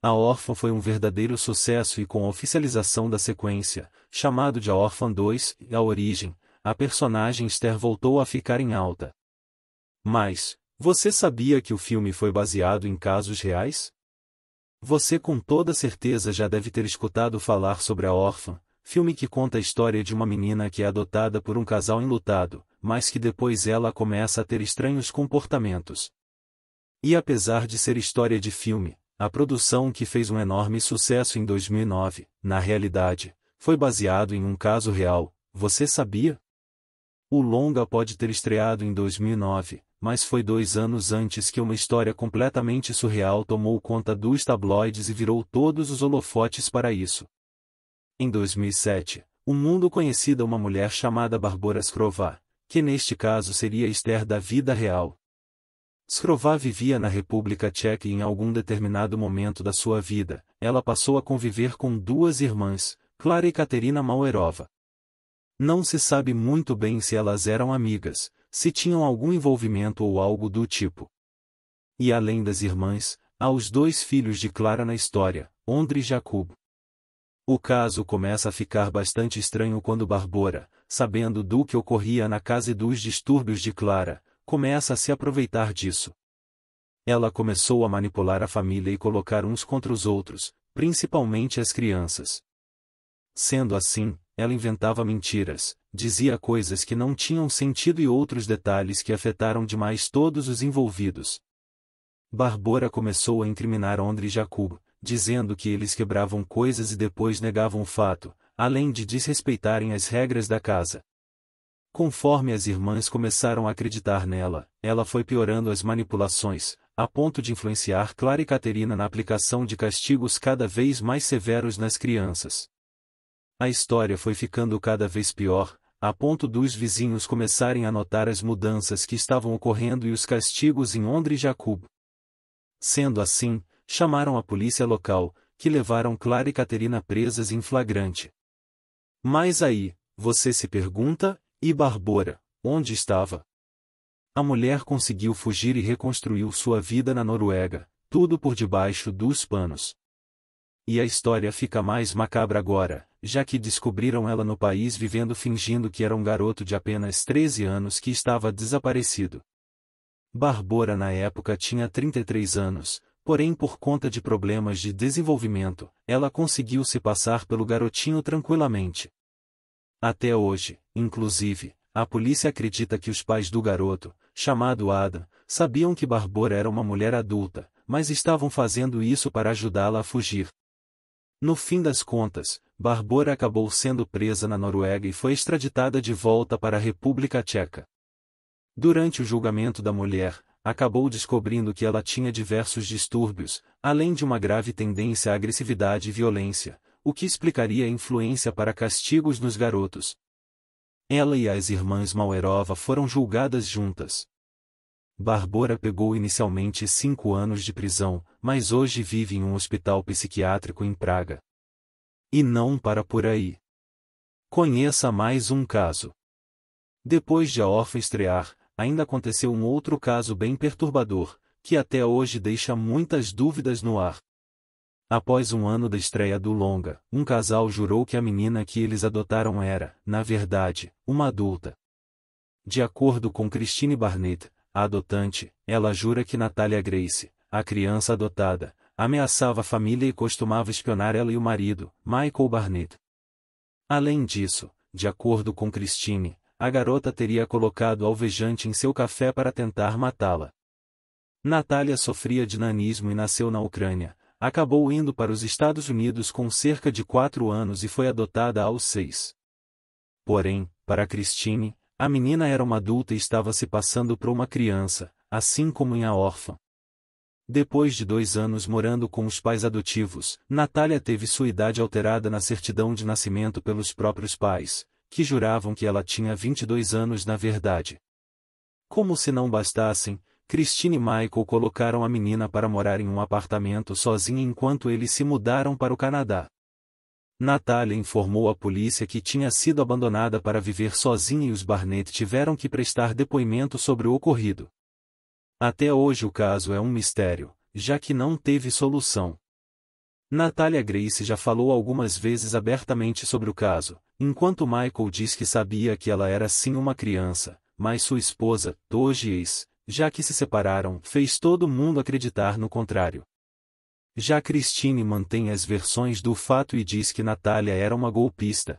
A Orphan foi um verdadeiro sucesso e com a oficialização da sequência, chamado de A Orphan 2 e A Origem, a personagem Esther voltou a ficar em alta. Mas, você sabia que o filme foi baseado em casos reais? Você com toda certeza já deve ter escutado falar sobre A Orphan, filme que conta a história de uma menina que é adotada por um casal enlutado, mas que depois ela começa a ter estranhos comportamentos. E apesar de ser história de filme, a produção que fez um enorme sucesso em 2009, na realidade, foi baseado em um caso real, você sabia? O longa pode ter estreado em 2009, mas foi dois anos antes que uma história completamente surreal tomou conta dos tabloides e virou todos os holofotes para isso. Em 2007, o mundo conhecida é uma mulher chamada Barbora Skrova, que neste caso seria Esther da vida real, Skrová vivia na República Tcheca e em algum determinado momento da sua vida, ela passou a conviver com duas irmãs, Clara e Katerina Mauerova. Não se sabe muito bem se elas eram amigas, se tinham algum envolvimento ou algo do tipo. E além das irmãs, há os dois filhos de Clara na história, Ondre e Jacob. O caso começa a ficar bastante estranho quando Barbora, sabendo do que ocorria na casa e dos distúrbios de Clara, começa a se aproveitar disso. Ela começou a manipular a família e colocar uns contra os outros, principalmente as crianças. Sendo assim, ela inventava mentiras, dizia coisas que não tinham sentido e outros detalhes que afetaram demais todos os envolvidos. Barbora começou a incriminar Ondre e Jacob, dizendo que eles quebravam coisas e depois negavam o fato, além de desrespeitarem as regras da casa. Conforme as irmãs começaram a acreditar nela, ela foi piorando as manipulações, a ponto de influenciar Clara e Caterina na aplicação de castigos cada vez mais severos nas crianças. A história foi ficando cada vez pior, a ponto dos vizinhos começarem a notar as mudanças que estavam ocorrendo e os castigos em Ondre e Jacob. Sendo assim, chamaram a polícia local, que levaram Clara e Caterina presas em flagrante. Mas aí, você se pergunta, e Barbora, onde estava? A mulher conseguiu fugir e reconstruiu sua vida na Noruega, tudo por debaixo dos panos. E a história fica mais macabra agora, já que descobriram ela no país vivendo fingindo que era um garoto de apenas 13 anos que estava desaparecido. Barbora na época tinha 33 anos, porém por conta de problemas de desenvolvimento, ela conseguiu se passar pelo garotinho tranquilamente. Até hoje, Inclusive, a polícia acredita que os pais do garoto, chamado Adam, sabiam que Barbora era uma mulher adulta, mas estavam fazendo isso para ajudá-la a fugir. No fim das contas, Barbora acabou sendo presa na Noruega e foi extraditada de volta para a República Tcheca. Durante o julgamento da mulher, acabou descobrindo que ela tinha diversos distúrbios, além de uma grave tendência à agressividade e violência, o que explicaria a influência para castigos nos garotos, ela e as irmãs Mauerova foram julgadas juntas. Barbora pegou inicialmente cinco anos de prisão, mas hoje vive em um hospital psiquiátrico em Praga. E não para por aí. Conheça mais um caso. Depois de a órfã estrear, ainda aconteceu um outro caso bem perturbador, que até hoje deixa muitas dúvidas no ar. Após um ano da estreia do longa, um casal jurou que a menina que eles adotaram era, na verdade, uma adulta. De acordo com Christine Barnett, a adotante, ela jura que Natalia Grace, a criança adotada, ameaçava a família e costumava espionar ela e o marido, Michael Barnett. Além disso, de acordo com Christine, a garota teria colocado alvejante em seu café para tentar matá-la. Natália sofria de nanismo e nasceu na Ucrânia, acabou indo para os Estados Unidos com cerca de quatro anos e foi adotada aos seis. Porém, para Christine, a menina era uma adulta e estava se passando por uma criança, assim como em A Órfã. Depois de dois anos morando com os pais adotivos, Natália teve sua idade alterada na certidão de nascimento pelos próprios pais, que juravam que ela tinha 22 anos na verdade. Como se não bastassem, Christine e Michael colocaram a menina para morar em um apartamento sozinha enquanto eles se mudaram para o Canadá. Natália informou a polícia que tinha sido abandonada para viver sozinha e os Barnett tiveram que prestar depoimento sobre o ocorrido. Até hoje o caso é um mistério, já que não teve solução. Natália Grace já falou algumas vezes abertamente sobre o caso, enquanto Michael diz que sabia que ela era sim uma criança, mas sua esposa, Doge ex, já que se separaram, fez todo mundo acreditar no contrário. Já Christine mantém as versões do fato e diz que Natália era uma golpista.